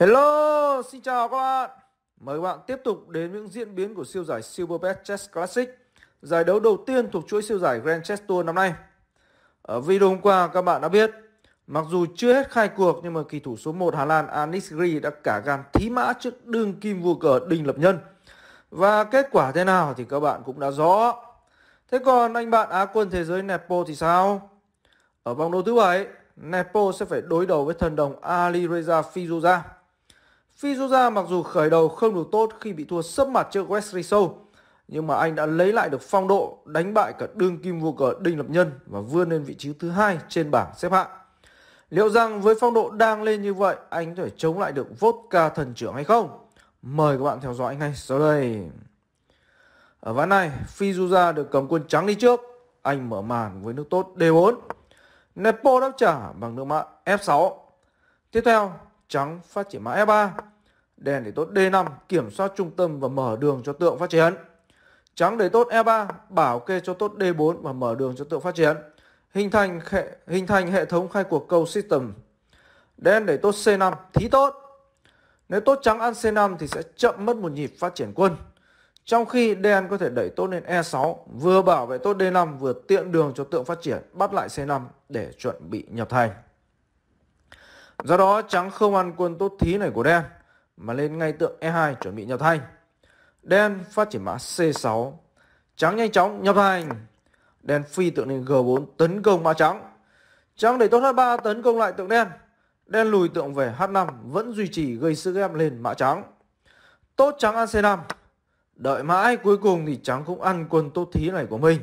Hello, xin chào các bạn. Mời các bạn tiếp tục đến những diễn biến của siêu giải Silverback Chess Classic, giải đấu đầu tiên thuộc chuỗi siêu giải Grand Chess Tour năm nay. Ở video hôm qua các bạn đã biết, mặc dù chưa hết khai cuộc nhưng mà kỳ thủ số 1 Hà Lan Anis Gri đã cả gan thí mã trước đương kim vua cờ Đinh Lập Nhân. Và kết quả thế nào thì các bạn cũng đã rõ. Thế còn anh bạn Á quân thế giới Nepo thì sao? Ở vòng đấu thứ bảy, Nepo sẽ phải đối đầu với thần đồng Ali Reza Fizuza. Fizuza mặc dù khởi đầu không được tốt khi bị thua sấp mặt trước West Show, nhưng mà anh đã lấy lại được phong độ đánh bại cả đương kim vô cờ Đinh Lập Nhân và vươn lên vị trí thứ hai trên bảng xếp hạng. Liệu rằng với phong độ đang lên như vậy, anh có thể chống lại được Vodka thần trưởng hay không? Mời các bạn theo dõi ngay sau đây. Ở ván này, Fizuza được cầm quân trắng đi trước. Anh mở màn với nước tốt D4. Nepo đáp trả bằng nước mã F6. Tiếp theo, trắng phát triển mã F3. Đen để tốt D5 kiểm soát trung tâm và mở đường cho tượng phát triển. Trắng để tốt E3 bảo kê cho tốt D4 và mở đường cho tượng phát triển. Hình thành hệ, hình thành hệ thống khai cuộc câu system. Đen để tốt C5 thí tốt. Nếu tốt trắng ăn C5 thì sẽ chậm mất một nhịp phát triển quân. Trong khi đen có thể đẩy tốt lên E6, vừa bảo vệ tốt D5 vừa tiện đường cho tượng phát triển, bắt lại C5 để chuẩn bị nhập thành. Do đó trắng không ăn quân tốt thí này của đen mà lên ngay tượng E2 chuẩn bị nhập thanh. Đen phát triển mã C6, trắng nhanh chóng nhập thanh. Đen phi tượng lên G4 tấn công mã trắng. Trắng đẩy tốt H3 tấn công lại tượng đen. Đen lùi tượng về H5 vẫn duy trì gây sức ép lên mã trắng. Tốt trắng ăn C5. Đợi mãi cuối cùng thì trắng cũng ăn quân tốt thí này của mình.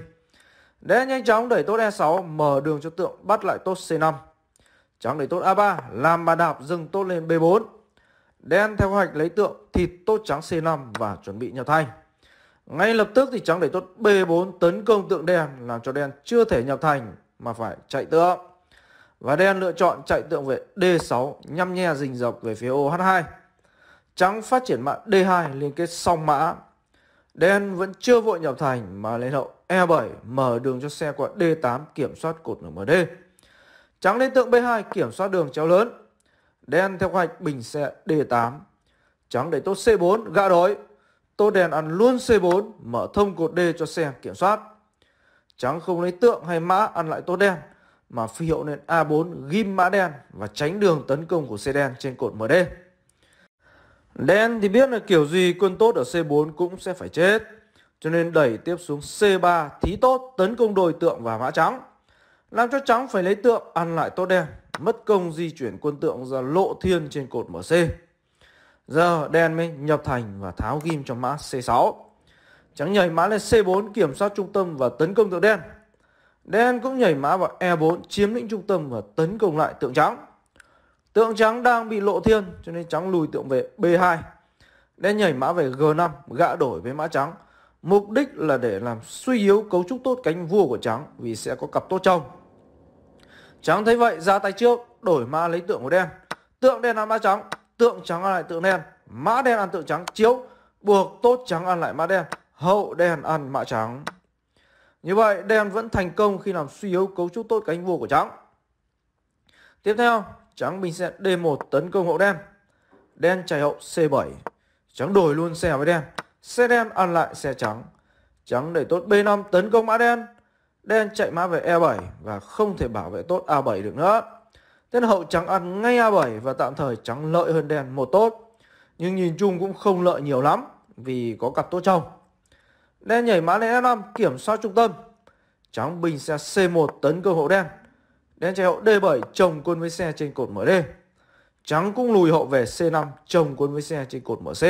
Đen nhanh chóng đẩy tốt E6 mở đường cho tượng bắt lại tốt C5. Trắng đẩy tốt A3 làm mà đạp dừng tốt lên B4 đen theo hoạch lấy tượng thịt tốt trắng C5 và chuẩn bị nhập thanh. Ngay lập tức thì trắng đẩy tốt B4 tấn công tượng đen làm cho đen chưa thể nhập thành mà phải chạy tượng. Và đen lựa chọn chạy tượng về D6 nhăm nhe rình dọc về phía ô H2. Trắng phát triển mã D2 liên kết song mã. Đen vẫn chưa vội nhập thành mà lên hậu E7 mở đường cho xe qua D8 kiểm soát cột nửa MD. Trắng lên tượng B2 kiểm soát đường chéo lớn Đen theo hoạch bình xe D8. Trắng để tốt C4, gã đối. tốt đèn ăn luôn C4, mở thông cột D cho xe kiểm soát. Trắng không lấy tượng hay mã ăn lại tốt đen, mà phi hiệu lên A4 ghim mã đen và tránh đường tấn công của xe đen trên cột MD. Đen thì biết là kiểu gì quân tốt ở C4 cũng sẽ phải chết. Cho nên đẩy tiếp xuống C3 thí tốt tấn công đồi tượng và mã trắng. Làm cho trắng phải lấy tượng ăn lại tốt đen mất công di chuyển quân tượng ra lộ thiên trên cột mở C. Giờ đen mới nhập thành và tháo ghim cho mã C6. Trắng nhảy mã lên C4 kiểm soát trung tâm và tấn công tượng đen. Đen cũng nhảy mã vào E4 chiếm lĩnh trung tâm và tấn công lại tượng trắng. Tượng trắng đang bị lộ thiên cho nên trắng lùi tượng về B2. Đen nhảy mã về G5 gã đổi với mã trắng. Mục đích là để làm suy yếu cấu trúc tốt cánh vua của trắng vì sẽ có cặp tốt trong. Trắng thấy vậy ra tay trước, đổi mã lấy tượng của đen. Tượng đen ăn mã trắng, tượng trắng ăn lại tượng đen. Mã đen ăn tượng trắng chiếu, buộc tốt trắng ăn lại mã đen, hậu đen ăn mã trắng. Như vậy đen vẫn thành công khi làm suy yếu cấu trúc tốt cánh vua của trắng. Tiếp theo, trắng mình sẽ D1 tấn công hậu đen. Đen chạy hậu C7. Trắng đổi luôn xe với đen. Xe đen ăn lại xe trắng. Trắng để tốt B5 tấn công mã đen. Đen chạy mã về E7 và không thể bảo vệ tốt A7 được nữa. Tên hậu trắng ăn ngay A7 và tạm thời trắng lợi hơn đen một tốt. Nhưng nhìn chung cũng không lợi nhiều lắm vì có cặp tốt trong. Đen nhảy mã lên F5 kiểm soát trung tâm. Trắng bình xe C1 tấn công hậu đen. Đen chạy hậu D7 chồng quân với xe trên cột mở d. Trắng cũng lùi hậu về C5 chồng quân với xe trên cột mở c.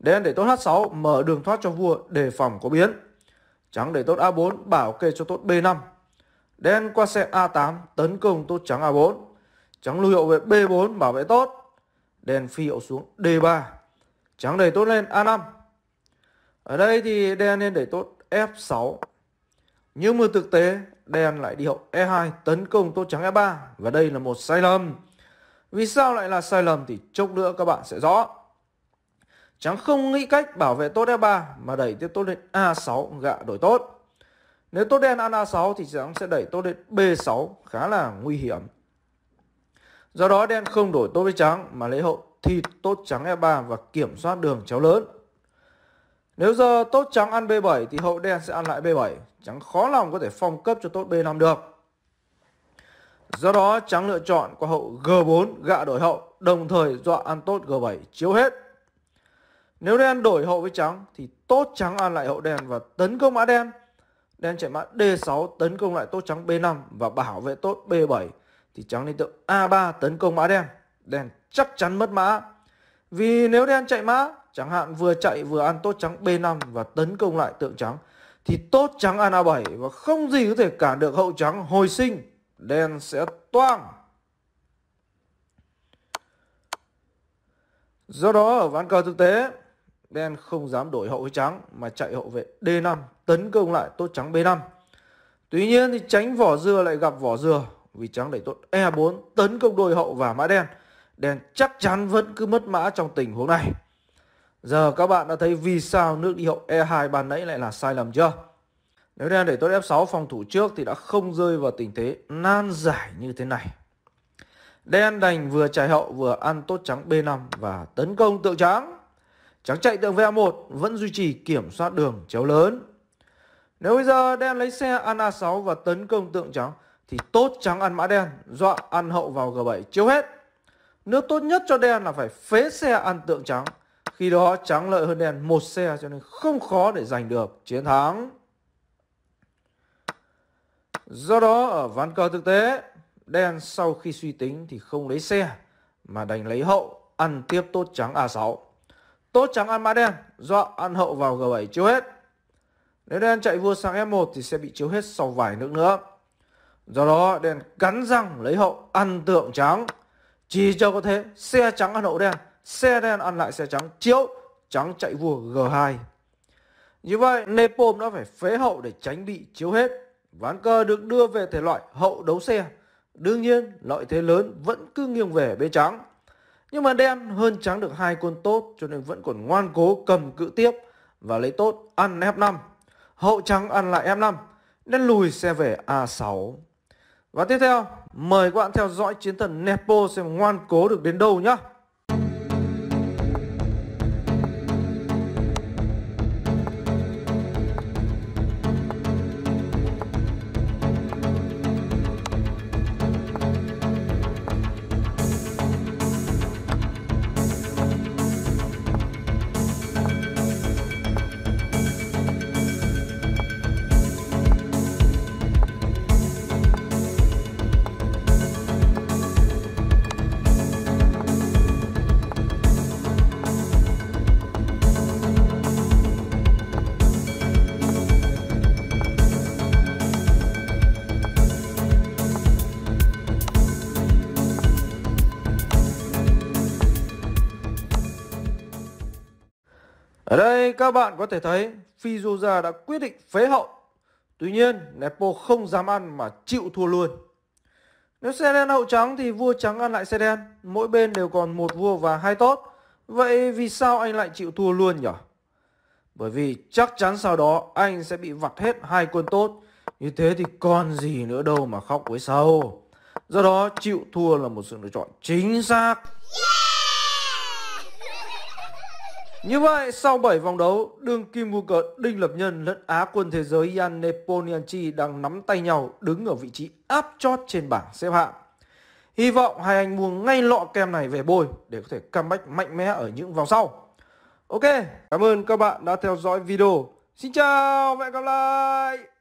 Đen để tốt H6 mở đường thoát cho vua đề phòng có biến. Trắng để tốt A4, bảo kê cho tốt B5. Đen qua xe A8, tấn công tốt trắng A4. Trắng lưu hiệu về B4, bảo vệ tốt. Đen phi hậu xuống D3. Trắng đẩy tốt lên A5. Ở đây thì đen nên đẩy tốt F6. Nhưng mà thực tế, đen lại đi hậu E2, tấn công tốt trắng E3. Và đây là một sai lầm. Vì sao lại là sai lầm thì chốc nữa các bạn sẽ rõ. Trắng không nghĩ cách bảo vệ tốt f 3 mà đẩy tiếp tốt lên A6 gạ đổi tốt. Nếu tốt đen ăn A6 thì trắng sẽ đẩy tốt lên B6 khá là nguy hiểm. Do đó đen không đổi tốt với trắng mà lấy hậu thịt tốt trắng E3 và kiểm soát đường chéo lớn. Nếu giờ tốt trắng ăn B7 thì hậu đen sẽ ăn lại B7. Trắng khó lòng có thể phong cấp cho tốt B5 được. Do đó trắng lựa chọn qua hậu G4 gạ đổi hậu đồng thời dọa ăn tốt G7 chiếu hết. Nếu đen đổi hậu với trắng thì tốt trắng ăn lại hậu đen và tấn công mã đen. Đen chạy mã D6 tấn công lại tốt trắng B5 và bảo vệ tốt B7 thì trắng lên tượng A3 tấn công mã đen. Đen chắc chắn mất mã. Vì nếu đen chạy mã, chẳng hạn vừa chạy vừa ăn tốt trắng B5 và tấn công lại tượng trắng thì tốt trắng ăn A7 và không gì có thể cản được hậu trắng hồi sinh. Đen sẽ toang. Do đó ở ván cờ thực tế, đen không dám đổi hậu với trắng mà chạy hậu vệ D5 tấn công lại tốt trắng B5. Tuy nhiên thì tránh vỏ dưa lại gặp vỏ dừa vì trắng đẩy tốt E4 tấn công đôi hậu và mã đen. Đen chắc chắn vẫn cứ mất mã trong tình huống này. Giờ các bạn đã thấy vì sao nước đi hậu E2 bàn nãy lại là sai lầm chưa? Nếu đen đẩy tốt F6 phòng thủ trước thì đã không rơi vào tình thế nan giải như thế này. Đen đành vừa chạy hậu vừa ăn tốt trắng B5 và tấn công tượng trắng. Trắng chạy tượng VA1 vẫn duy trì kiểm soát đường chéo lớn. Nếu bây giờ đen lấy xe ăn A6 và tấn công tượng trắng thì tốt trắng ăn mã đen, dọa ăn hậu vào G7 chiếu hết. Nước tốt nhất cho đen là phải phế xe ăn tượng trắng. Khi đó trắng lợi hơn đen một xe cho nên không khó để giành được chiến thắng. Do đó ở ván cờ thực tế, đen sau khi suy tính thì không lấy xe mà đành lấy hậu ăn tiếp tốt trắng A6. Tốt trắng ăn mã đen, dọa ăn hậu vào G7 chiếu hết. Nếu đen chạy vua sang F1 thì sẽ bị chiếu hết sau vài nước nữa. Do đó đen cắn răng lấy hậu ăn tượng trắng. Chỉ cho có thế, xe trắng ăn hậu đen, xe đen ăn lại xe trắng chiếu, trắng chạy vua G2. Như vậy, Nepom đã phải phế hậu để tránh bị chiếu hết. Ván cơ được đưa về thể loại hậu đấu xe. Đương nhiên, lợi thế lớn vẫn cứ nghiêng về bên trắng. Nhưng mà đen hơn trắng được hai quân tốt cho nên vẫn còn ngoan cố cầm cự tiếp và lấy tốt ăn F5. Hậu trắng ăn lại F5. nên lùi xe về A6. Và tiếp theo, mời các bạn theo dõi chiến thần Nepo xem ngoan cố được đến đâu nhé đây các bạn có thể thấy Fizuza đã quyết định phế hậu. Tuy nhiên, Nepo không dám ăn mà chịu thua luôn. Nếu xe đen hậu trắng thì vua trắng ăn lại xe đen. Mỗi bên đều còn một vua và hai tốt. Vậy vì sao anh lại chịu thua luôn nhỉ? Bởi vì chắc chắn sau đó anh sẽ bị vặt hết hai quân tốt. Như thế thì còn gì nữa đâu mà khóc với sâu. Do đó chịu thua là một sự lựa chọn chính xác. Như vậy, sau 7 vòng đấu, đương kim vô cờ Đinh Lập Nhân lẫn Á quân thế giới Jan Neponianchi đang nắm tay nhau đứng ở vị trí áp chót trên bảng xếp hạng. Hy vọng hai anh mua ngay lọ kem này về bôi để có thể comeback mạnh mẽ ở những vòng sau. Ok, cảm ơn các bạn đã theo dõi video. Xin chào và hẹn gặp lại!